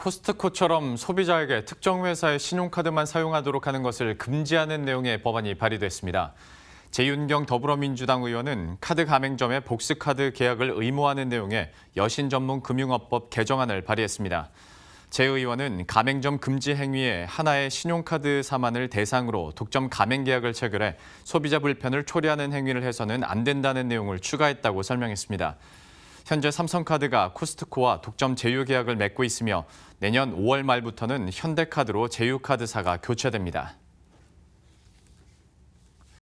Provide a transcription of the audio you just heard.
코스트코처럼 소비자에게 특정 회사의 신용카드만 사용하도록 하는 것을 금지하는 내용의 법안이 발의됐습니다. 재윤경 더불어민주당 의원은 카드 가맹점의 복수카드 계약을 의무화하는 내용의 여신 전문 금융업법 개정안을 발의했습니다. 재 의원은 가맹점 금지 행위에 하나의 신용카드 사만을 대상으로 독점 가맹 계약을 체결해 소비자 불편을 초래하는 행위를 해서는 안 된다는 내용을 추가했다고 설명했습니다. 현재 삼성카드가 코스트코와 독점 제휴 계약을 맺고 있으며 내년 5월 말부터는 현대카드로 제휴카드사가 교체됩니다.